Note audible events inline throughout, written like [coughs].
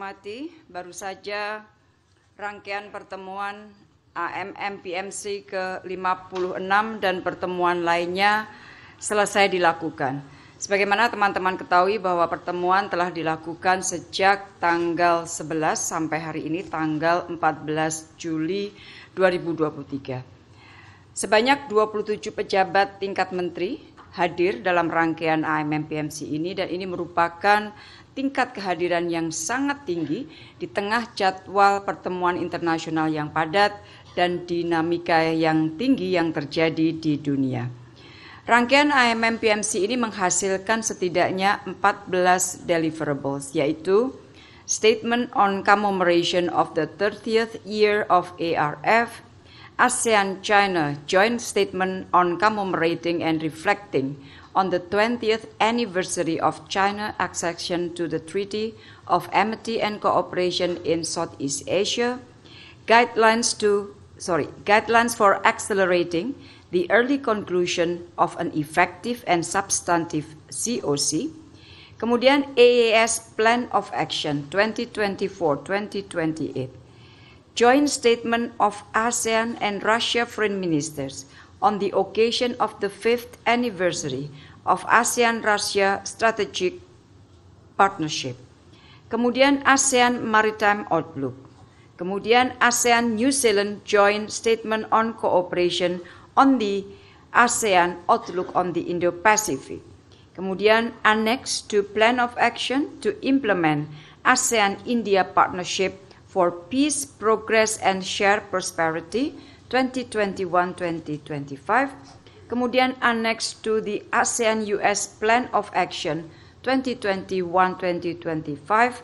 mati baru saja rangkaian pertemuan AMM PMC ke-56 dan pertemuan lainnya selesai dilakukan. Sebagaimana teman-teman ketahui bahwa pertemuan telah dilakukan sejak tanggal 11 sampai hari ini tanggal 14 Juli 2023. Sebanyak 27 pejabat tingkat menteri hadir dalam rangkaian AMM PMC ini dan ini merupakan tingkat kehadiran yang sangat tinggi di tengah jadwal pertemuan internasional yang padat dan dinamika yang tinggi yang terjadi di dunia. Rangkaian AMM PMC ini menghasilkan setidaknya 14 deliverables yaitu Statement on Commemoration of the 30th Year of ARF ASEAN China joint statement on commemorating and reflecting on the 20th anniversary of China's accession to the Treaty of Amity and Cooperation in Southeast Asia, guidelines to sorry, guidelines for accelerating the early conclusion of an effective and substantive COC. Kemudian AAS Plan of Action 2024-2028 joint statement of ASEAN and Russia foreign ministers on the occasion of the fifth anniversary of ASEAN-Russia Strategic Partnership. Kemudian ASEAN Maritime Outlook. Kemudian ASEAN New Zealand Joint Statement on Cooperation on the ASEAN Outlook on the Indo-Pacific. Kemudian annex to Plan of Action to implement ASEAN India Partnership for Peace, Progress, and Share Prosperity 2021-2025, kemudian Annex to the ASEAN-US Plan of Action 2021-2025,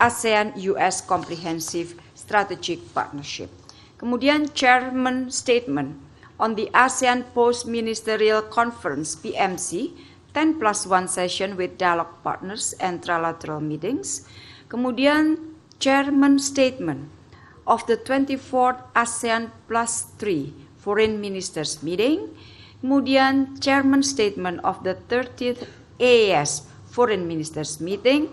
ASEAN-US Comprehensive Strategic Partnership. Kemudian Chairman Statement on the ASEAN Post-Ministerial Conference PMC 10 plus 1 session with dialogue partners and trilateral meetings. Kemudian chairman statement of the 24th ASEAN Plus 3 Foreign Ministers Meeting, kemudian chairman statement of the 30th AES Foreign Ministers Meeting,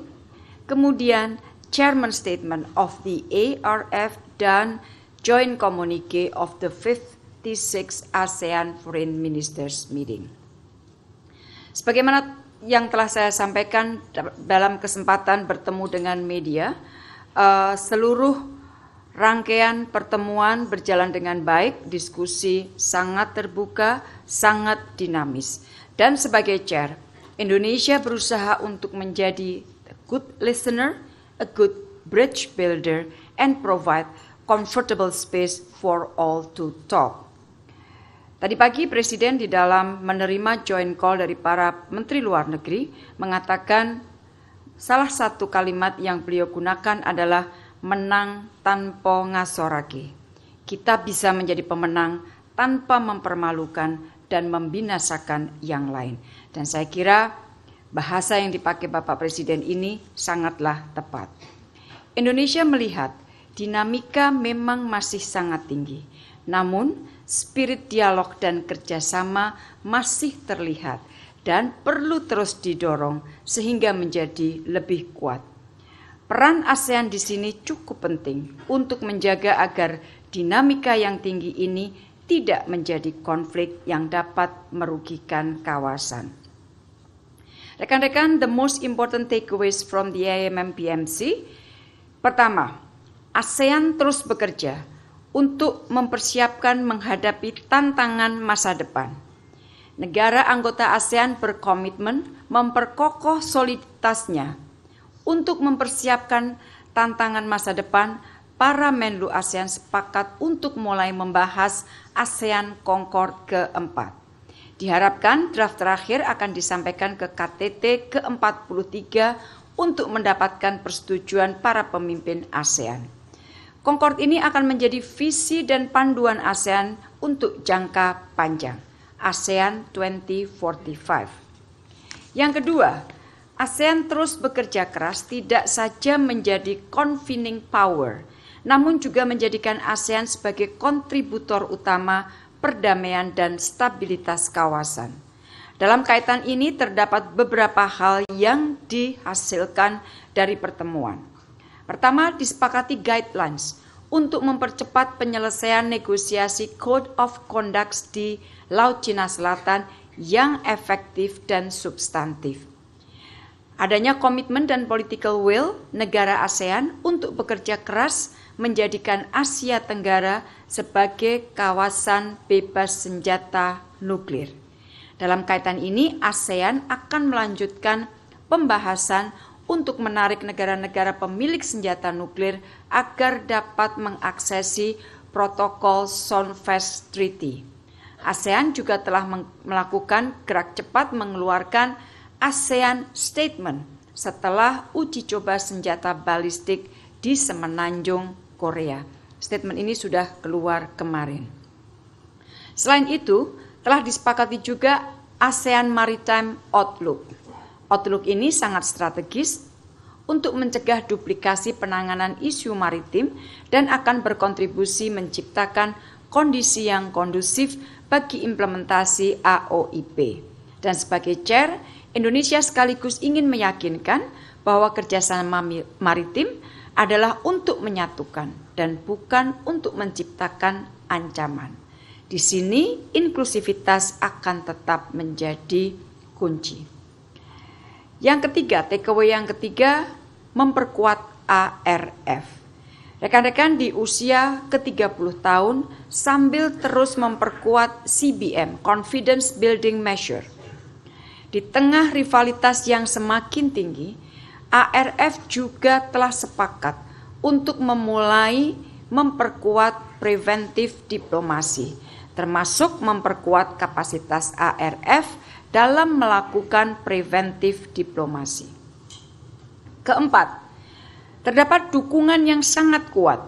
kemudian chairman statement of the ARF dan joint communique of the 56 ASEAN Foreign Ministers Meeting. Sebagaimana yang telah saya sampaikan dalam kesempatan bertemu dengan media, uh, seluruh rangkaian pertemuan berjalan dengan baik, diskusi sangat terbuka, sangat dinamis. Dan sebagai chair, Indonesia berusaha untuk menjadi a good listener, a good bridge builder, and provide comfortable space for all to talk. Tadi pagi Presiden di dalam menerima joint call dari para Menteri Luar Negeri mengatakan Salah satu kalimat yang beliau gunakan adalah menang tanpa ngasorake. Kita bisa menjadi pemenang tanpa mempermalukan dan membinasakan yang lain. Dan saya kira bahasa yang dipakai Bapak Presiden ini sangatlah tepat. Indonesia melihat dinamika memang masih sangat tinggi. Namun, spirit dialog dan kerjasama masih terlihat dan perlu terus didorong sehingga menjadi lebih kuat. Peran ASEAN di sini cukup penting untuk menjaga agar dinamika yang tinggi ini tidak menjadi konflik yang dapat merugikan kawasan. Rekan-rekan, the most important takeaways from the IMM PMC pertama, ASEAN terus bekerja untuk mempersiapkan menghadapi tantangan masa depan negara anggota ASEAN berkomitmen memperkokoh soliditasnya untuk mempersiapkan tantangan masa depan. Para Menlu ASEAN sepakat untuk mulai membahas ASEAN Concord keempat. Diharapkan draft terakhir akan disampaikan ke KTT ke-43 untuk mendapatkan persetujuan para pemimpin ASEAN. Concord ini akan menjadi visi dan panduan ASEAN untuk jangka panjang. ASEAN 2045. Yang kedua, ASEAN terus bekerja keras tidak saja menjadi convening power, namun juga menjadikan ASEAN sebagai kontributor utama perdamaian dan stabilitas kawasan. Dalam kaitan ini terdapat beberapa hal yang dihasilkan dari pertemuan. Pertama, disepakati guidelines untuk mempercepat penyelesaian negosiasi Code of Conduct di Laut Cina Selatan yang efektif dan substantif. Adanya komitmen dan political will negara ASEAN untuk bekerja keras menjadikan Asia Tenggara sebagai kawasan bebas senjata nuklir. Dalam kaitan ini, ASEAN akan melanjutkan pembahasan untuk menarik negara-negara pemilik senjata nuklir agar dapat mengaksesi protokol Sonfest Treaty. ASEAN juga telah melakukan gerak cepat mengeluarkan ASEAN Statement setelah uji coba senjata balistik di semenanjung Korea. Statement ini sudah keluar kemarin. Selain itu, telah disepakati juga ASEAN Maritime Outlook Outlook ini sangat strategis untuk mencegah duplikasi penanganan isu maritim dan akan berkontribusi menciptakan kondisi yang kondusif bagi implementasi AOIP. Dan sebagai chair, Indonesia sekaligus ingin meyakinkan bahwa kerjasama maritim adalah untuk menyatukan dan bukan untuk menciptakan ancaman. Di sini, inklusivitas akan tetap menjadi kunci. Yang ketiga, TKW yang ketiga, memperkuat ARF. Rekan-rekan di usia ke-30 tahun sambil terus memperkuat CBM, Confidence Building Measure. Di tengah rivalitas yang semakin tinggi, ARF juga telah sepakat untuk memulai memperkuat preventif diplomasi, termasuk memperkuat kapasitas ARF dalam melakukan preventif diplomasi. Keempat, terdapat dukungan yang sangat kuat.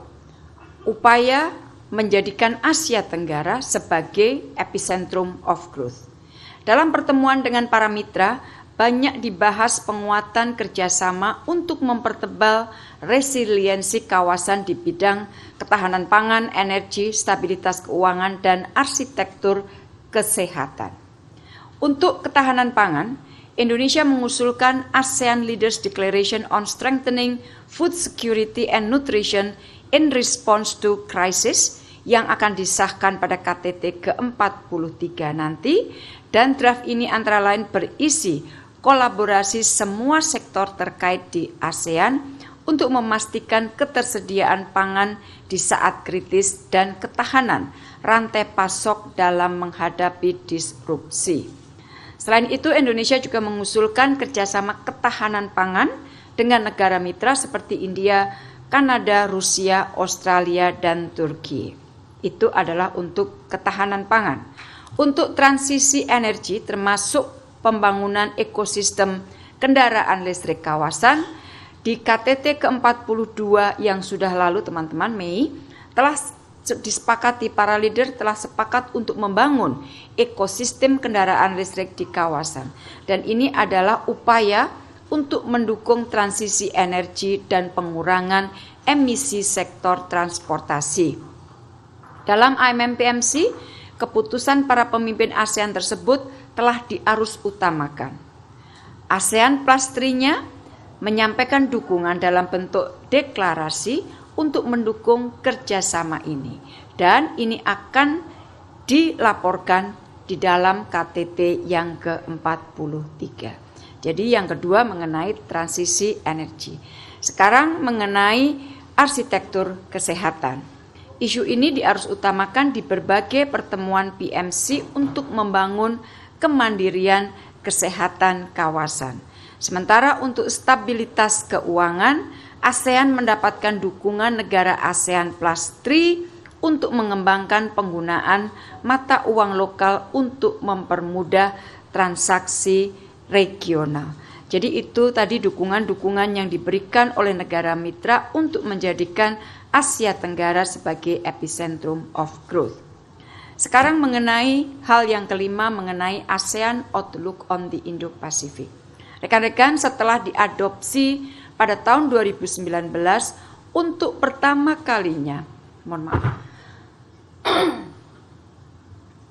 Upaya menjadikan Asia Tenggara sebagai epicentrum of growth. Dalam pertemuan dengan para mitra, banyak dibahas penguatan kerjasama untuk mempertebal resiliensi kawasan di bidang ketahanan pangan, energi, stabilitas keuangan, dan arsitektur kesehatan. Untuk ketahanan pangan, Indonesia mengusulkan ASEAN Leaders Declaration on Strengthening Food Security and Nutrition in Response to Crisis yang akan disahkan pada KTT ke-43 nanti dan draft ini antara lain berisi kolaborasi semua sektor terkait di ASEAN untuk memastikan ketersediaan pangan di saat kritis dan ketahanan rantai pasok dalam menghadapi disrupsi. Selain itu, Indonesia juga mengusulkan kerjasama ketahanan pangan dengan negara mitra seperti India, Kanada, Rusia, Australia, dan Turki. Itu adalah untuk ketahanan pangan. Untuk transisi energi termasuk pembangunan ekosistem kendaraan listrik kawasan, di KTT ke-42 yang sudah lalu teman-teman Mei, telah disepakati para leader telah sepakat untuk membangun ekosistem kendaraan listrik di kawasan dan ini adalah upaya untuk mendukung transisi energi dan pengurangan emisi sektor transportasi. Dalam IMMPMC, keputusan para pemimpin ASEAN tersebut telah diarus utamakan. ASEAN Plus 3 menyampaikan dukungan dalam bentuk deklarasi untuk mendukung kerjasama ini. Dan ini akan dilaporkan di dalam KTT yang ke-43. Jadi yang kedua mengenai transisi energi. Sekarang mengenai arsitektur kesehatan. Isu ini diarus utamakan di berbagai pertemuan PMC untuk membangun kemandirian kesehatan kawasan. Sementara untuk stabilitas keuangan, ASEAN mendapatkan dukungan negara ASEAN Plus 3 untuk mengembangkan penggunaan mata uang lokal untuk mempermudah transaksi regional. Jadi itu tadi dukungan-dukungan yang diberikan oleh negara mitra untuk menjadikan Asia Tenggara sebagai epicentrum of growth. Sekarang mengenai hal yang kelima mengenai ASEAN Outlook on the Indo-Pacific. Rekan-rekan, setelah diadopsi pada tahun 2019 untuk pertama kalinya. Mohon maaf. [clears throat]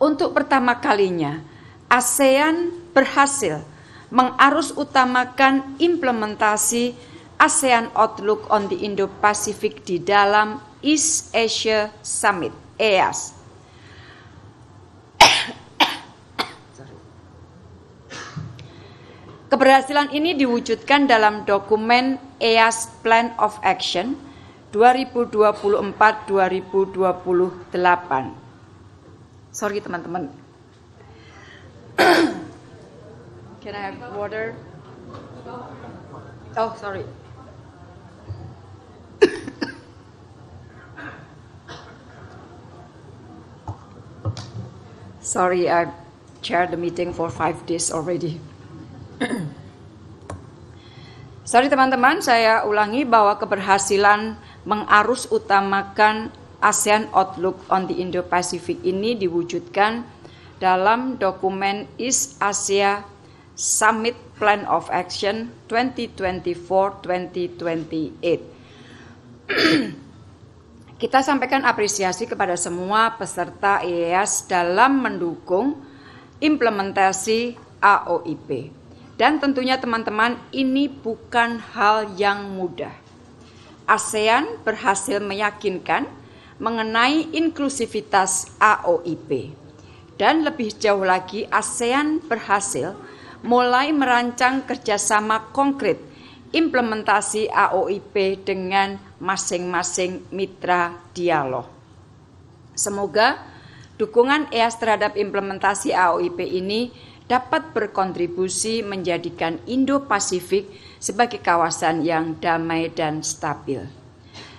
untuk pertama kalinya, ASEAN berhasil mengarus utamakan implementasi ASEAN Outlook on the Indo-Pacific di dalam East Asia Summit, EAS Keberhasilan ini diwujudkan dalam dokumen EAS Plan of Action 2024-2028. Sorry teman-teman. [coughs] Can I have water? Oh, sorry. [coughs] sorry, I chaired the meeting for five days already. Sorry teman-teman, saya ulangi bahwa keberhasilan mengarus utamakan ASEAN Outlook on the Indo-Pacific ini diwujudkan dalam dokumen East Asia Summit Plan of Action 2024-2028. [clears throat] Kita sampaikan apresiasi kepada semua peserta IEAS dalam mendukung implementasi AOIP. Dan tentunya teman-teman ini bukan hal yang mudah. ASEAN berhasil meyakinkan mengenai inklusivitas AOIP. Dan lebih jauh lagi ASEAN berhasil mulai merancang kerjasama konkret implementasi AOIP dengan masing-masing mitra dialog. Semoga dukungan EAS terhadap implementasi AOIP ini dapat berkontribusi menjadikan Indo-Pasifik sebagai kawasan yang damai dan stabil.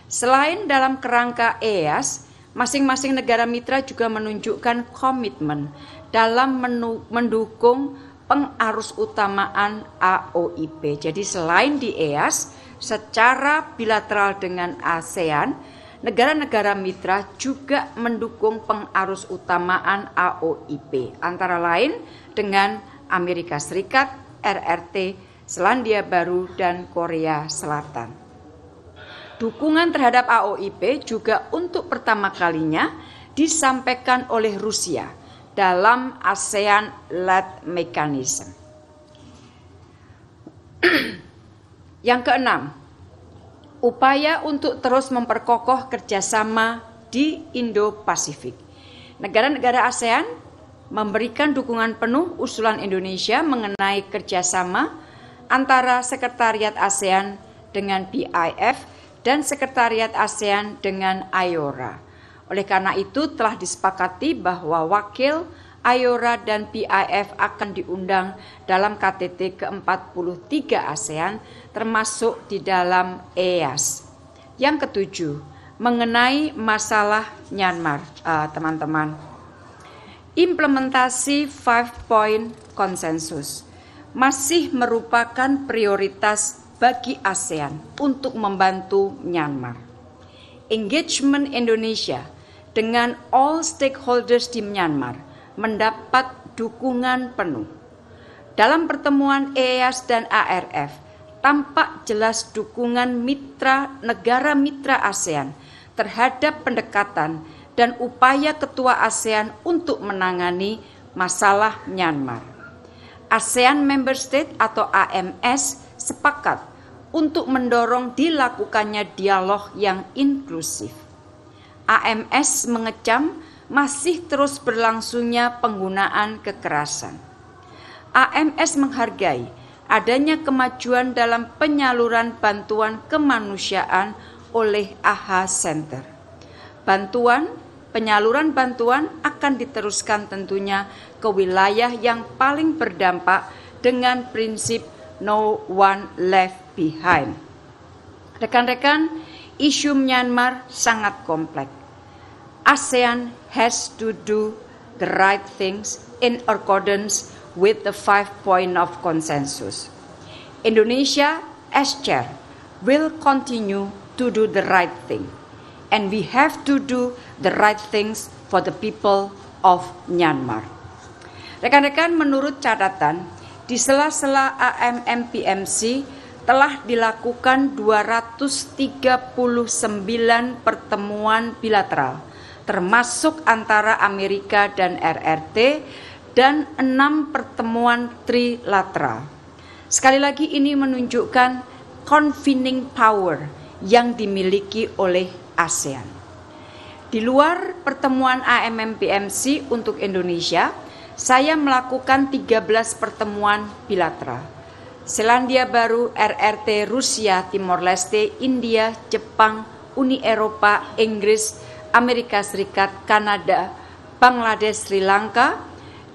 Selain dalam kerangka EAS, masing-masing negara mitra juga menunjukkan komitmen dalam mendukung pengarus utamaan AOIP. Jadi selain di EAS, secara bilateral dengan ASEAN, negara-negara mitra juga mendukung pengarus utamaan AOIP, antara lain dengan Amerika Serikat, RRT, Selandia Baru, dan Korea Selatan. Dukungan terhadap AOIP juga untuk pertama kalinya disampaikan oleh Rusia dalam ASEAN Led Mechanism. [clears throat] Yang keenam, upaya untuk terus memperkokoh kerjasama di Indo-Pasifik. Negara-negara ASEAN memberikan dukungan penuh usulan Indonesia mengenai kerjasama antara Sekretariat ASEAN dengan BIF dan Sekretariat ASEAN dengan IORA. Oleh karena itu telah disepakati bahwa wakil Ayora dan PIF akan diundang dalam KTT ke-43 ASEAN termasuk di dalam EAS. Yang ketujuh, mengenai masalah Myanmar, eh, teman-teman. Uh, Implementasi Five Point Consensus masih merupakan prioritas bagi ASEAN untuk membantu Myanmar. Engagement Indonesia dengan all stakeholders di Myanmar mendapat dukungan penuh. Dalam pertemuan EAS dan ARF, tampak jelas dukungan mitra negara mitra ASEAN terhadap pendekatan dan upaya ketua ASEAN untuk menangani masalah Myanmar. ASEAN Member State atau AMS sepakat untuk mendorong dilakukannya dialog yang inklusif. AMS mengecam masih terus berlangsungnya penggunaan kekerasan. AMS menghargai adanya kemajuan dalam penyaluran bantuan kemanusiaan oleh AHA Center. Bantuan, penyaluran bantuan akan diteruskan tentunya ke wilayah yang paling berdampak dengan prinsip no one left behind. Rekan-rekan, isu Myanmar sangat kompleks ASEAN has to do the right things in accordance with the five point of consensus. Indonesia, as chair, will continue to do the right thing, and we have to do the right things for the people of Myanmar. Rekan-rekan, menurut catatan, di sela-sela AMMPMC telah dilakukan 239 pertemuan bilateral termasuk antara Amerika dan RRT, dan enam pertemuan trilateral. Sekali lagi ini menunjukkan convening power yang dimiliki oleh ASEAN. Di luar pertemuan AMMPMC untuk Indonesia, saya melakukan 13 pertemuan bilateral. Selandia Baru, RRT, Rusia, Timor Leste, India, Jepang, Uni Eropa, Inggris, Amerika Serikat, Kanada, Bangladesh, Sri Lanka,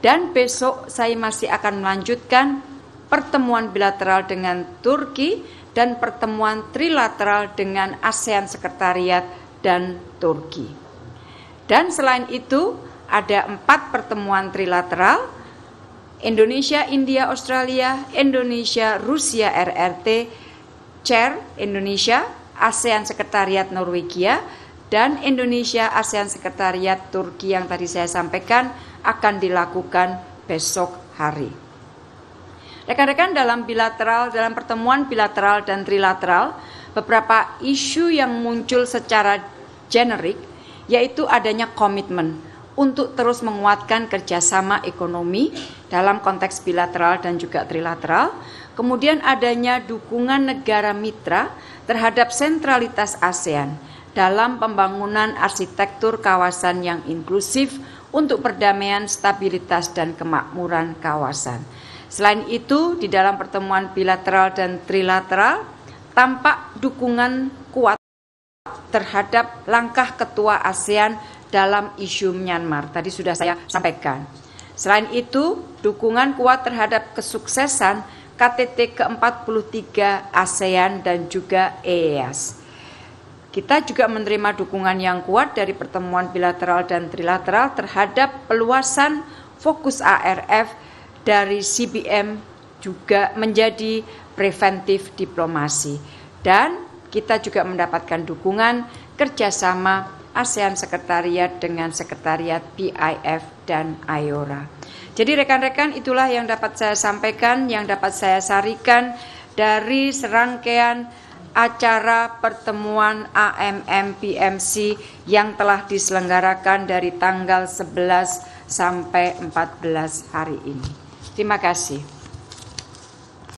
dan besok saya masih akan melanjutkan pertemuan bilateral dengan Turki dan pertemuan trilateral dengan ASEAN Sekretariat dan Turki. Dan selain itu, ada empat pertemuan trilateral Indonesia, India, Australia, Indonesia, Rusia, RRT, Chair Indonesia, ASEAN Sekretariat Norwegia, dan Indonesia ASEAN Sekretariat Turki yang tadi saya sampaikan akan dilakukan besok hari. Rekan-rekan dalam bilateral dalam pertemuan bilateral dan trilateral beberapa isu yang muncul secara generik yaitu adanya komitmen untuk terus menguatkan kerjasama ekonomi dalam konteks bilateral dan juga trilateral, kemudian adanya dukungan negara mitra terhadap sentralitas ASEAN dalam pembangunan arsitektur kawasan yang inklusif untuk perdamaian, stabilitas, dan kemakmuran kawasan. Selain itu, di dalam pertemuan bilateral dan trilateral, tampak dukungan kuat terhadap langkah ketua ASEAN dalam isu Myanmar. Tadi sudah saya sampaikan. Selain itu, dukungan kuat terhadap kesuksesan KTT ke-43 ASEAN dan juga EAS. E kita juga menerima dukungan yang kuat dari pertemuan bilateral dan trilateral terhadap peluasan fokus ARF dari CBM juga menjadi preventif diplomasi. Dan kita juga mendapatkan dukungan kerjasama ASEAN Sekretariat dengan Sekretariat PIF dan IORA. Jadi rekan-rekan itulah yang dapat saya sampaikan, yang dapat saya sarikan dari serangkaian acara pertemuan AMM PMC yang telah diselenggarakan dari tanggal 11 sampai 14 hari ini. Terima kasih.